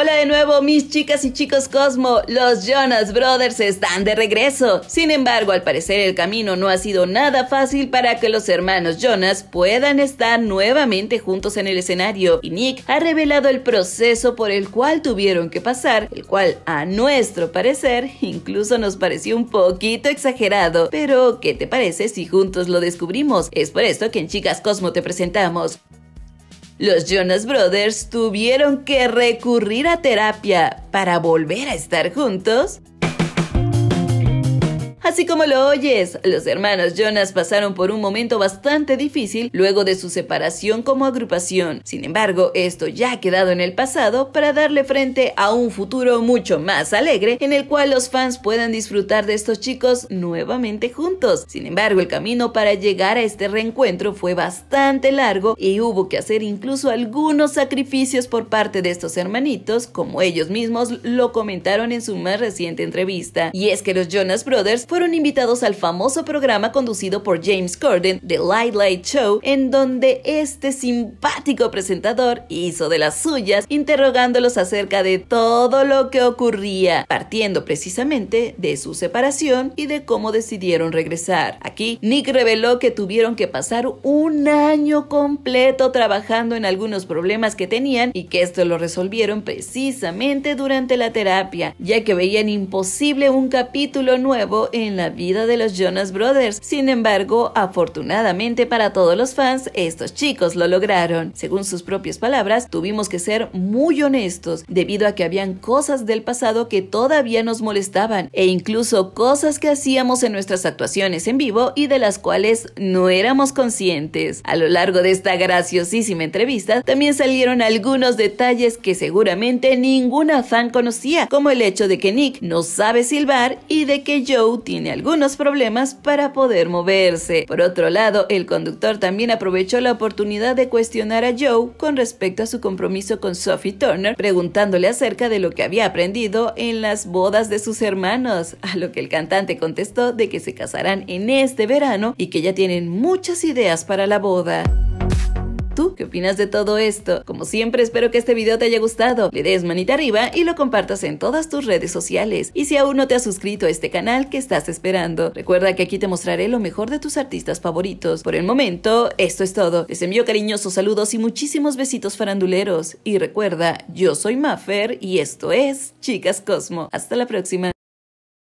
Hola de nuevo mis chicas y chicos Cosmo, los Jonas Brothers están de regreso. Sin embargo, al parecer el camino no ha sido nada fácil para que los hermanos Jonas puedan estar nuevamente juntos en el escenario y Nick ha revelado el proceso por el cual tuvieron que pasar, el cual a nuestro parecer incluso nos pareció un poquito exagerado, pero ¿qué te parece si juntos lo descubrimos? Es por esto que en Chicas Cosmo te presentamos los Jonas Brothers tuvieron que recurrir a terapia para volver a estar juntos Así como lo oyes, los hermanos Jonas pasaron por un momento bastante difícil luego de su separación como agrupación. Sin embargo, esto ya ha quedado en el pasado para darle frente a un futuro mucho más alegre en el cual los fans puedan disfrutar de estos chicos nuevamente juntos. Sin embargo, el camino para llegar a este reencuentro fue bastante largo y hubo que hacer incluso algunos sacrificios por parte de estos hermanitos, como ellos mismos lo comentaron en su más reciente entrevista. Y es que los Jonas Brothers fueron invitados al famoso programa conducido por James Corden, The Light Light Show, en donde este simpático presentador hizo de las suyas interrogándolos acerca de todo lo que ocurría, partiendo precisamente de su separación y de cómo decidieron regresar. Aquí, Nick reveló que tuvieron que pasar un año completo trabajando en algunos problemas que tenían y que esto lo resolvieron precisamente durante la terapia, ya que veían imposible un capítulo nuevo en la vida de los Jonas Brothers. Sin embargo, afortunadamente para todos los fans, estos chicos lo lograron. Según sus propias palabras, tuvimos que ser muy honestos debido a que habían cosas del pasado que todavía nos molestaban e incluso cosas que hacíamos en nuestras actuaciones en vivo y de las cuales no éramos conscientes. A lo largo de esta graciosísima entrevista también salieron algunos detalles que seguramente ninguna fan conocía, como el hecho de que Nick no sabe silbar y de que Joe tiene tiene algunos problemas para poder moverse. Por otro lado, el conductor también aprovechó la oportunidad de cuestionar a Joe con respecto a su compromiso con Sophie Turner, preguntándole acerca de lo que había aprendido en las bodas de sus hermanos, a lo que el cantante contestó de que se casarán en este verano y que ya tienen muchas ideas para la boda qué opinas de todo esto? Como siempre, espero que este video te haya gustado. Le des manita arriba y lo compartas en todas tus redes sociales. Y si aún no te has suscrito a este canal, ¿qué estás esperando? Recuerda que aquí te mostraré lo mejor de tus artistas favoritos. Por el momento, esto es todo. Les envío cariñosos saludos y muchísimos besitos faranduleros. Y recuerda, yo soy Maffer y esto es Chicas Cosmo. Hasta la próxima.